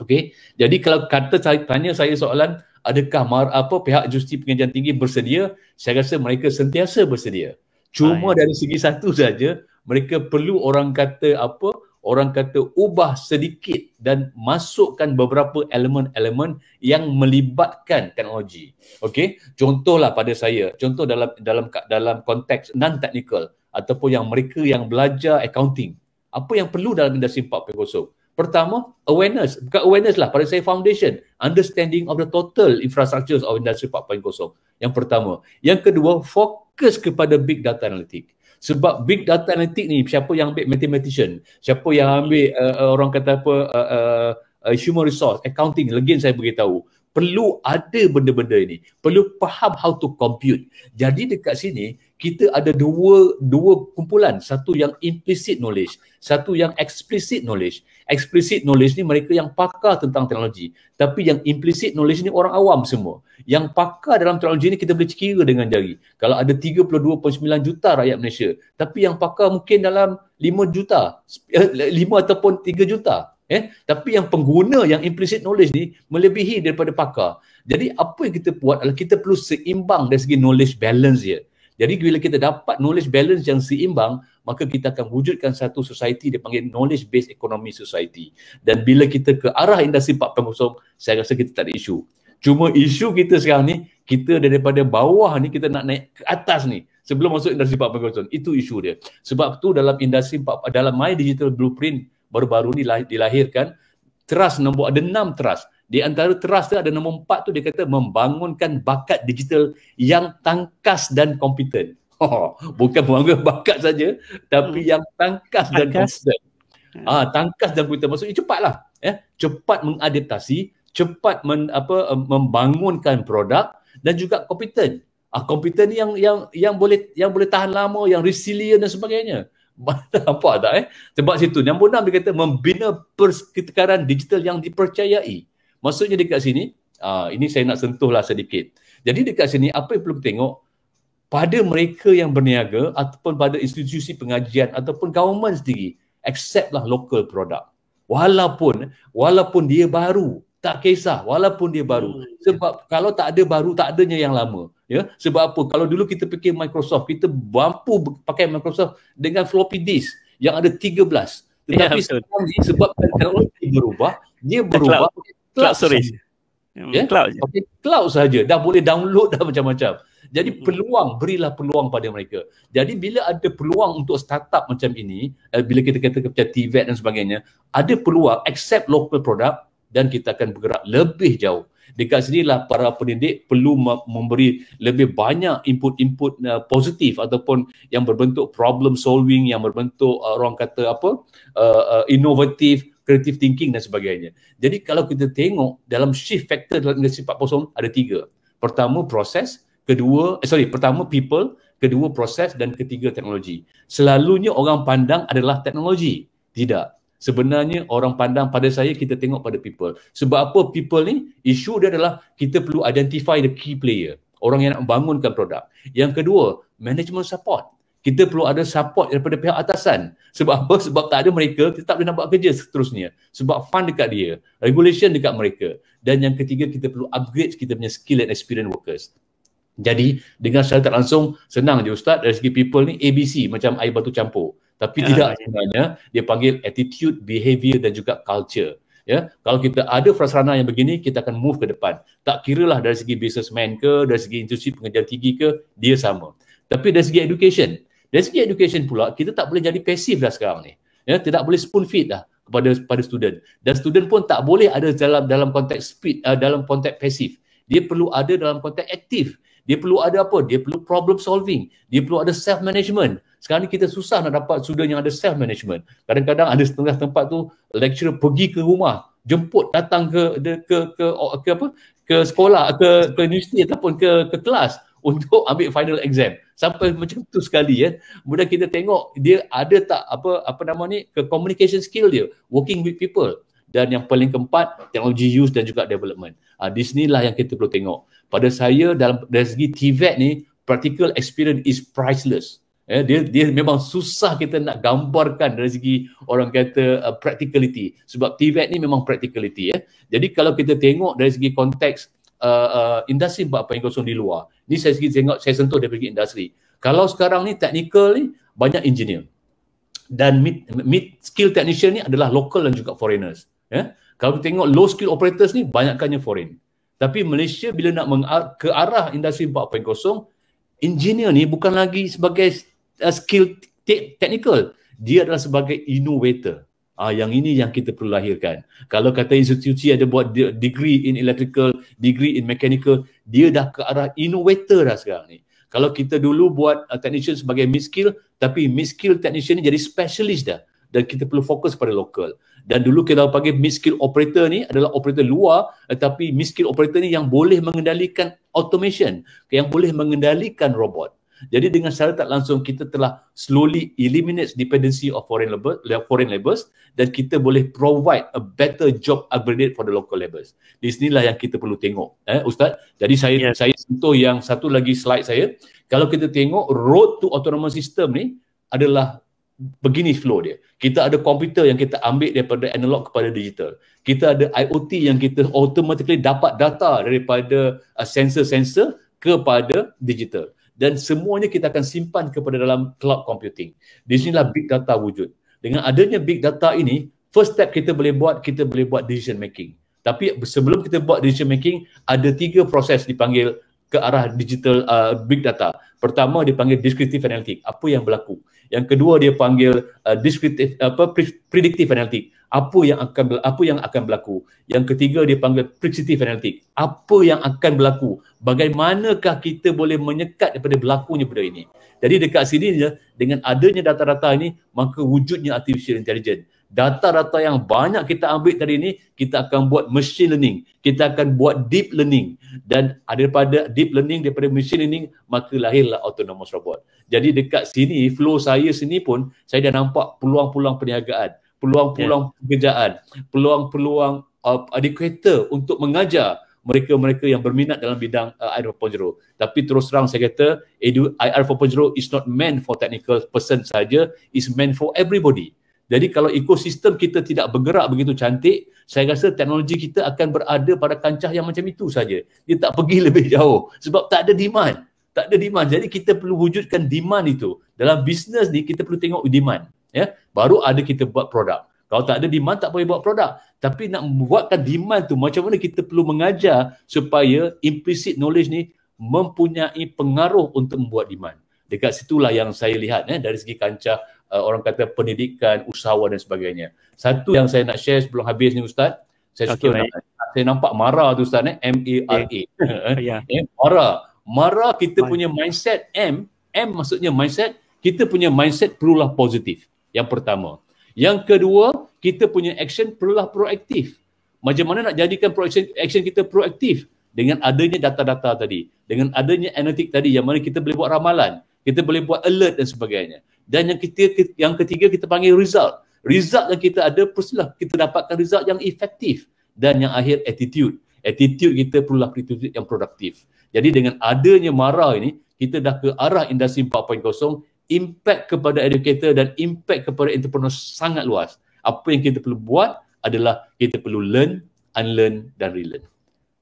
Okey, jadi kalau kata saya tanya saya soalan, adakah mar, apa pihak justi pengajian tinggi bersedia? Saya rasa mereka sentiasa bersedia. Cuma Ay. dari segi satu saja, mereka perlu orang kata apa, orang kata ubah sedikit dan masukkan beberapa elemen-elemen yang melibatkan teknologi. Okey, contohlah pada saya, contoh dalam dalam dalam konteks non technical ataupun yang mereka yang belajar accounting. Apa yang perlu dalam industri 4.0? Pertama, awareness. Bukan awareness lah. Pada saya, foundation. Understanding of the total infrastructures of industri 4.0. Yang pertama. Yang kedua, fokus kepada big data analytics sebab big data analytic ni siapa yang ambil mathematician siapa yang ambil uh, uh orang kata apa uh, uh, uh, human resource accounting lagi saya beritahu perlu ada benda-benda ini perlu faham how to compute jadi dekat sini kita ada dua dua kumpulan satu yang implicit knowledge satu yang explicit knowledge explicit knowledge ni mereka yang pakar tentang teknologi tapi yang implicit knowledge ni orang awam semua yang pakar dalam teknologi ni kita boleh kira dengan jari kalau ada 32.9 juta rakyat Malaysia tapi yang pakar mungkin dalam 5 juta 5 eh, ataupun 3 juta eh tapi yang pengguna yang implicit knowledge ni melebihi daripada pakar jadi apa yang kita buat adalah kita perlu seimbang dari segi knowledge balance dia jadi bila kita dapat knowledge balance yang seimbang, maka kita akan wujudkan satu society dipanggil knowledge based economy society. Dan bila kita ke arah industri 4.0, saya rasa kita tak ada isu. Cuma isu kita sekarang ni, kita daripada bawah ni kita nak naik ke atas ni sebelum masuk industri 4.0. Itu isu dia. Sebab tu dalam industri 4, dalam My Digital Blueprint baru-baru ni lah, dilahirkan trust nombor ada enam trust di antara trust dia ada nombor empat tu dia kata membangunkan bakat digital yang tangkas dan kompeten. *laughs* Oh, bukan membangun bakat saja tapi hmm. yang tangkas, tangkas. dan kompeten. Hmm. Ah, tangkas dan kompeten maksudnya cepatlah. eh? cepat mengadaptasi, cepat men, apa membangunkan produk dan juga kompeten. Ah, kompeten yang yang yang boleh yang boleh tahan lama, yang resilient dan sebagainya. Apa *laughs* tak eh? Sebab situ nombor enam dia kata membina persekitaran digital yang dipercayai. Maksudnya dekat sini, uh, ini saya nak sentuhlah sedikit. Jadi dekat sini apa yang perlu kita tengok pada mereka yang berniaga ataupun pada institusi pengajian ataupun government sendiri, acceptlah local product. Walaupun walaupun dia baru, tak kisah walaupun dia baru. Hmm. Sebab kalau tak ada baru, tak adanya yang lama. Ya, sebab apa? Kalau dulu kita fikir Microsoft, kita mampu pakai Microsoft dengan floppy disk yang ada 13. Ya, Tetapi ya, sekarang ni sebab teknologi berubah, dia berubah cloud storage. Yeah? Ya, ya? Cloud je. Okay, cloud saja dah boleh download dah *laughs* macam-macam. Jadi hmm. peluang berilah peluang pada mereka. Jadi bila ada peluang untuk startup macam ini, eh, bila kita kata macam TVET dan sebagainya, ada peluang accept local product dan kita akan bergerak lebih jauh. Dekat lah para pendidik perlu memberi lebih banyak input-input uh, positif ataupun yang berbentuk problem solving, yang berbentuk uh, orang kata apa, uh, uh, innovative creative thinking dan sebagainya. Jadi kalau kita tengok dalam shift factor dalam industri 4.0 ada tiga. Pertama proses, kedua eh, sorry pertama people, kedua proses dan ketiga teknologi. Selalunya orang pandang adalah teknologi. Tidak. Sebenarnya orang pandang pada saya kita tengok pada people. Sebab apa people ni? Isu dia adalah kita perlu identify the key player. Orang yang nak membangunkan produk. Yang kedua, management support kita perlu ada support daripada pihak atasan. Sebab apa? *laughs* Sebab tak ada mereka, kita tak boleh nak buat kerja seterusnya. Sebab fund dekat dia, regulation dekat mereka. Dan yang ketiga, kita perlu upgrade kita punya skill and experience workers. Jadi, dengan secara tak langsung, senang je Ustaz, dari segi people ni ABC, macam air batu campur. Tapi ya, tidak ya. sebenarnya, dia panggil attitude, behavior dan juga culture. Ya, kalau kita ada frasrana yang begini, kita akan move ke depan. Tak kira lah dari segi businessman ke, dari segi institusi pengejar tinggi ke, dia sama. Tapi dari segi education, dari segi education pula, kita tak boleh jadi pasif dah sekarang ni. Ya, tidak boleh spoon feed dah kepada pada student. Dan student pun tak boleh ada dalam dalam konteks speed, uh, dalam konteks pasif. Dia perlu ada dalam konteks aktif. Dia perlu ada apa? Dia perlu problem solving. Dia perlu ada self management. Sekarang ni kita susah nak dapat student yang ada self management. Kadang-kadang ada setengah tempat tu lecturer pergi ke rumah, jemput datang ke ke ke, ke, ke, ke apa? ke sekolah, ke ke universiti ataupun ke ke kelas untuk ambil final exam sampai macam tu sekali ya. Kemudian kita tengok dia ada tak apa apa nama ni ke communication skill dia, working with people dan yang paling keempat technology use dan juga development. Ha, ah, di sinilah yang kita perlu tengok. Pada saya dalam dari segi TVET ni practical experience is priceless. Eh, dia dia memang susah kita nak gambarkan dari segi orang kata uh, practicality sebab TVET ni memang practicality ya. Jadi kalau kita tengok dari segi konteks uh, uh, industri 4.0 di luar. Ni saya sikit tengok saya sentuh dari industri. Kalau sekarang ni technical ni banyak engineer. Dan mid, mid skill technician ni adalah local dan juga foreigners. Yeah? Kalau kita tengok low skill operators ni banyakkannya foreign. Tapi Malaysia bila nak meng- ke arah industri 4.0, engineer ni bukan lagi sebagai uh, skill te- technical. Dia adalah sebagai innovator. Ah, yang ini yang kita perlu lahirkan. Kalau kata institusi ada buat degree in electrical, degree in mechanical, dia dah ke arah innovator dah sekarang ni. Kalau kita dulu buat uh, technician sebagai mid tapi mid technician ni jadi specialist dah. Dan kita perlu fokus pada local. Dan dulu kita panggil mid operator ni adalah operator luar, tetapi eh, mid-skill operator ni yang boleh mengendalikan automation, yang boleh mengendalikan robot. Jadi dengan secara tak langsung kita telah slowly eliminate dependency of foreign labor, foreign labors dan kita boleh provide a better job upgrade for the local labors. Di sinilah yang kita perlu tengok, eh ustaz. Jadi saya yeah. saya sentuh yang satu lagi slide saya. Kalau kita tengok road to autonomous system ni adalah begini flow dia. Kita ada komputer yang kita ambil daripada analog kepada digital. Kita ada IoT yang kita automatically dapat data daripada uh, sensor-sensor kepada digital dan semuanya kita akan simpan kepada dalam cloud computing. Di sinilah big data wujud. Dengan adanya big data ini, first step kita boleh buat, kita boleh buat decision making. Tapi sebelum kita buat decision making, ada tiga proses dipanggil ke arah digital uh, big data. Pertama dipanggil descriptive analytics, apa yang berlaku. Yang kedua dia panggil uh, descriptive apa predictive analytics, apa yang akan apa yang akan berlaku yang ketiga dia panggil predictive analytic apa yang akan berlaku bagaimanakah kita boleh menyekat daripada berlakunya benda ini jadi dekat sini dengan adanya data-data ini maka wujudnya artificial intelligence data-data yang banyak kita ambil tadi ini kita akan buat machine learning kita akan buat deep learning dan daripada deep learning daripada machine learning maka lahirlah autonomous robot jadi dekat sini flow saya sini pun saya dah nampak peluang-peluang perniagaan peluang-peluang yeah. pekerjaan, peluang-peluang uh, adequate untuk mengajar mereka-mereka yang berminat dalam bidang uh, IR 4.0. Tapi terus terang saya kata edu, IR 4.0 is not meant for technical person saja, is meant for everybody. Jadi kalau ekosistem kita tidak bergerak begitu cantik, saya rasa teknologi kita akan berada pada kancah yang macam itu saja. Dia tak pergi *laughs* lebih jauh sebab tak ada demand. Tak ada demand. Jadi kita perlu wujudkan demand itu. Dalam bisnes ni kita perlu tengok demand ya baru ada kita buat produk kalau tak ada demand tak boleh buat produk tapi nak buatkan demand tu macam mana kita perlu mengajar supaya implicit knowledge ni mempunyai pengaruh untuk membuat demand dekat situlah yang saya lihat eh dari segi kancah uh, orang kata pendidikan usahawan dan sebagainya satu yang saya nak share sebelum habis ni ustaz saya okay, suka nak, saya nampak marah tu ustaz eh M A R A eh, eh, ya. *laughs* mara Marah kita punya mindset M M maksudnya mindset kita punya mindset perlulah positif yang pertama. Yang kedua, kita punya action perlulah proaktif. Macam mana nak jadikan proaction, action kita proaktif? Dengan adanya data-data tadi. Dengan adanya analitik tadi yang mana kita boleh buat ramalan. Kita boleh buat alert dan sebagainya. Dan yang ketiga, yang ketiga kita panggil result. Result yang kita ada, perlulah kita dapatkan result yang efektif. Dan yang akhir, attitude. Attitude kita perlulah attitude yang produktif. Jadi dengan adanya marah ini, kita dah ke arah industri 4.0 impact kepada educator dan impact kepada entrepreneur sangat luas. Apa yang kita perlu buat adalah kita perlu learn, unlearn dan relearn.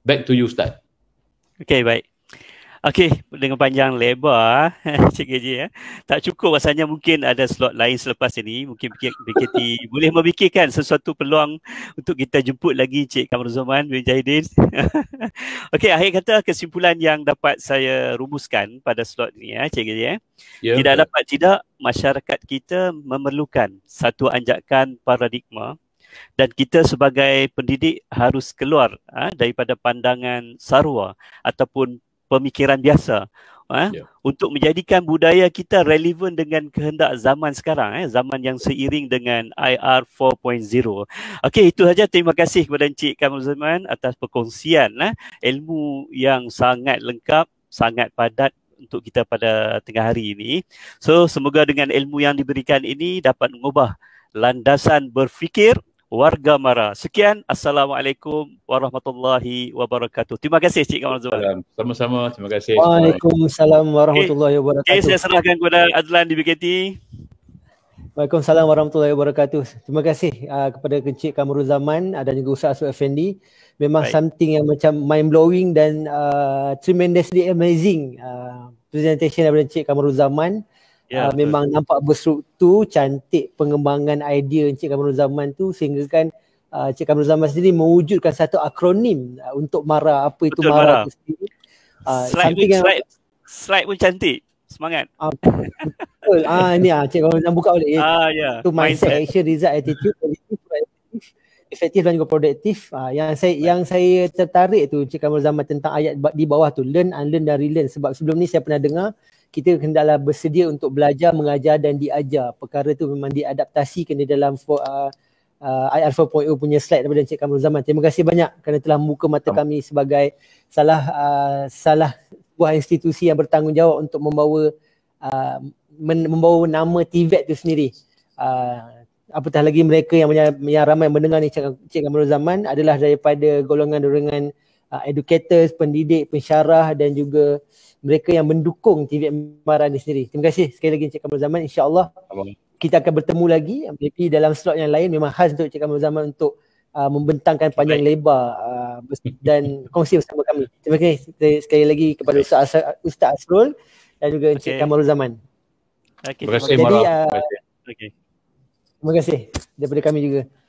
Back to you Ustaz. Okay, baik. Okey, dengan panjang lebar *laughs* Cik Gaji ya. Tak cukup rasanya mungkin ada slot lain selepas ini. Mungkin BKT *laughs* boleh memikirkan sesuatu peluang untuk kita jemput lagi Cik Kamar Zaman bin Jahidin. *laughs* Okey, akhir kata kesimpulan yang dapat saya rumuskan pada slot ini ya Cik Gaji ya. Yeah. Tidak dapat tidak masyarakat kita memerlukan satu anjakan paradigma dan kita sebagai pendidik harus keluar ha, daripada pandangan sarwa ataupun pemikiran biasa eh, yeah. untuk menjadikan budaya kita relevan dengan kehendak zaman sekarang eh, zaman yang seiring dengan IR 4.0. Okey itu saja terima kasih kepada Encik Kamal Zaman atas perkongsian eh, ilmu yang sangat lengkap sangat padat untuk kita pada tengah hari ini. So semoga dengan ilmu yang diberikan ini dapat mengubah landasan berfikir warga Mara. Sekian. Assalamualaikum warahmatullahi wabarakatuh. Terima kasih Cik Kamal Azman. Sama-sama. Terima kasih. Waalaikumsalam warahmatullahi wabarakatuh. Okay, saya serahkan kepada Azlan di BKT. Waalaikumsalam warahmatullahi wabarakatuh. Terima kasih uh, kepada Encik Kamarul Zaman uh, dan juga Ustaz Aswad Effendi. Memang Baik. something yang macam mind-blowing dan uh, tremendously amazing uh, presentation daripada Encik Kamarul Zaman yeah, ya, uh, memang betul. nampak berstruktur cantik pengembangan idea Encik Kamarul Zaman tu sehingga kan uh, Encik Kamarul Zaman sendiri mewujudkan satu akronim uh, untuk MARA apa itu betul, MARA, MARA. uh, slide, pun, yang, slide, pun cantik semangat uh, betul ah uh, ni uh, Encik Kamarul Zaman buka boleh uh, yeah. tu mindset, mindset action result attitude efektif dan juga produktif uh, yang saya right. yang saya tertarik tu Encik Kamarul Zaman tentang ayat di bawah tu learn unlearn dan relearn sebab sebelum ni saya pernah dengar kita hendaklah bersedia untuk belajar, mengajar dan diajar. Perkara tu memang diadaptasi di dalam uh, uh, IR 4.0 punya slide daripada Encik Kamrul Zaman. Terima kasih banyak kerana telah membuka mata kami sebagai salah uh, salah buah institusi yang bertanggungjawab untuk membawa uh, men- membawa nama TVET e tu sendiri. Uh, apatah lagi mereka yang, yang, ramai mendengar ni Encik Kamrul Zaman adalah daripada golongan-golongan uh, educators, pendidik, pensyarah dan juga mereka yang mendukung TV Mara ini sendiri. Terima kasih sekali lagi Encik Kamal Zaman. InsyaAllah kita akan bertemu lagi maybe dalam slot yang lain memang khas untuk Encik Kamal Zaman untuk uh, membentangkan panjang Baik. lebar uh, dan *laughs* kongsi bersama kami. Terima kasih sekali lagi kepada Ustaz, Ustaz Asrul dan juga Encik okay. Kamal Zaman. Okay. Terima kasih. Jadi, uh, okay. Terima kasih daripada kami juga.